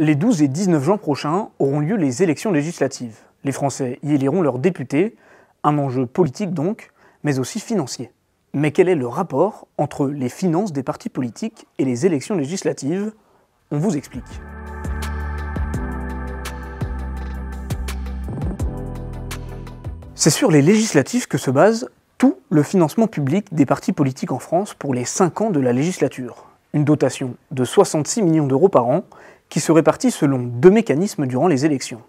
Les 12 et 19 juin prochains auront lieu les élections législatives. Les Français y éliront leurs députés, un enjeu politique donc, mais aussi financier. Mais quel est le rapport entre les finances des partis politiques et les élections législatives On vous explique. C'est sur les législatives que se base tout le financement public des partis politiques en France pour les 5 ans de la législature. Une dotation de 66 millions d'euros par an qui se répartit selon deux mécanismes durant les élections.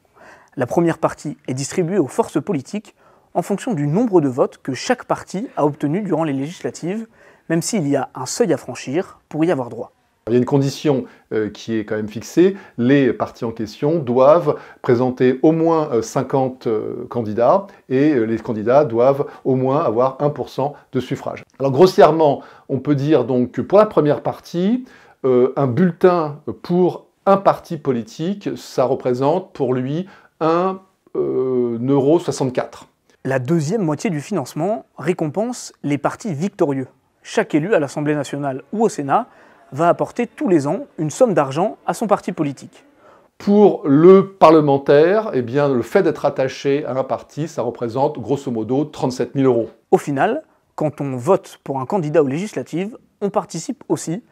La première partie est distribuée aux forces politiques en fonction du nombre de votes que chaque parti a obtenu durant les législatives, même s'il y a un seuil à franchir pour y avoir droit. Il y a une condition euh, qui est quand même fixée, les partis en question doivent présenter au moins 50 euh, euh, candidats et les candidats doivent au moins avoir 1% de suffrage. Alors grossièrement, on peut dire donc que pour la première partie, un bulletin pour un parti politique, ça représente pour lui un euh, La deuxième moitié du financement récompense les partis victorieux. Chaque élu à l'Assemblée nationale ou au Sénat va apporter tous les ans une somme d'argent à son parti politique. Pour le parlementaire, eh bien, le fait d'être attaché à un parti, ça représente grosso modo 37 000 euros. Au final, quand on vote pour un candidat aux législatives, on participe aussi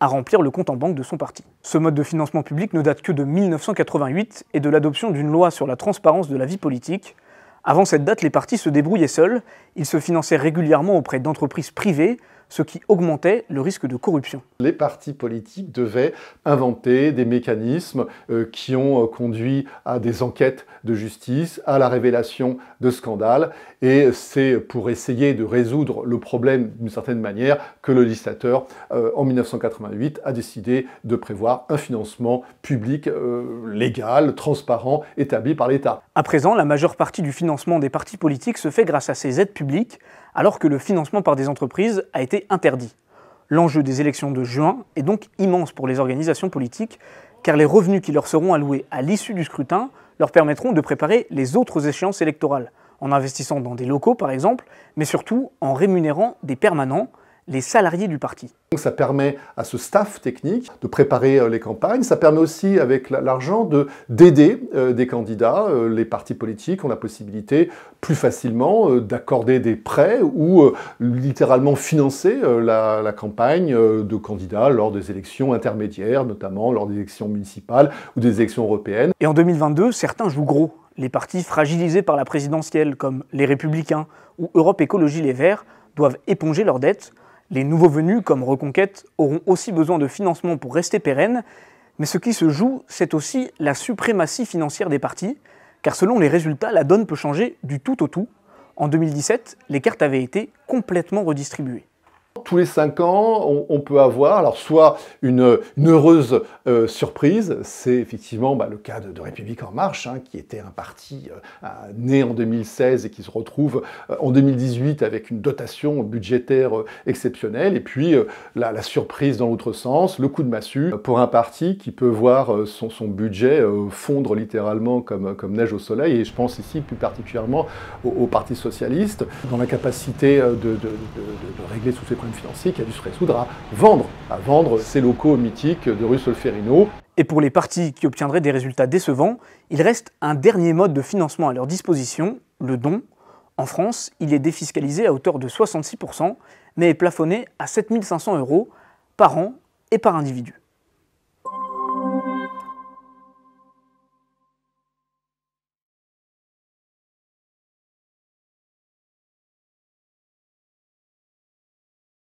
à remplir le compte en banque de son parti. Ce mode de financement public ne date que de 1988 et de l'adoption d'une loi sur la transparence de la vie politique. Avant cette date, les partis se débrouillaient seuls, ils se finançaient régulièrement auprès d'entreprises privées, ce qui augmentait le risque de corruption. Les partis politiques devaient inventer des mécanismes euh, qui ont euh, conduit à des enquêtes de justice, à la révélation de scandales, et c'est pour essayer de résoudre le problème d'une certaine manière que le législateur, euh, en 1988, a décidé de prévoir un financement public légal, transparent, établi par l'État. À présent, la majeure partie du financement des partis politiques se fait grâce à ces aides publiques, alors que le financement par des entreprises a été interdit. L'enjeu des élections de juin est donc immense pour les organisations politiques, car les revenus qui leur seront alloués à l'issue du scrutin leur permettront de préparer les autres échéances électorales, en investissant dans des locaux par exemple, mais surtout en rémunérant des permanents, les salariés du parti. Ça permet à ce staff technique de préparer euh, les campagnes, ça permet aussi avec l'argent de d'aider euh, des candidats, euh, les partis politiques ont la possibilité plus facilement d'accorder des prêts ou littéralement financer la, la campagne de candidats lors des élections intermédiaires, notamment lors des élections municipales ou des élections européennes. Et en 2022, certains jouent gros les partis fragilisés par la présidentielle, comme les Républicains ou Europe Écologie Les Verts, doivent éponger leurs dettes les nouveaux venus, comme Reconquête, auront aussi besoin de financement pour rester pérennes, mais ce qui se joue, c'est aussi la suprématie financière des partis, car selon les résultats, la donne peut changer du tout au tout. En 2017, les cartes avaient été complètement redistribuées. Tous les cinq ans, on, peut avoir alors soit une, heureuse euh, surprise, c'est effectivement bah, le cas de, République en marche, hein, qui était un parti euh, né en 2016 et qui se retrouve euh, en 2018 avec une dotation budgétaire exceptionnelle, et puis la, surprise dans l'autre sens, le coup de massue pour un parti qui peut voir son, son budget fondre littéralement comme, comme neige au soleil, et je pense ici plus particulièrement au, Parti socialiste, dans la capacité de, de régler sous ses financier qui a dû se résoudre à vendre, à vendre ces locaux mythiques de rue Solferino. Et pour les partis qui obtiendraient des résultats décevants, il reste un dernier mode de financement à leur disposition, le don. En France, il est défiscalisé à hauteur de 66%, mais est plafonné à 7500 euros par an et par individu.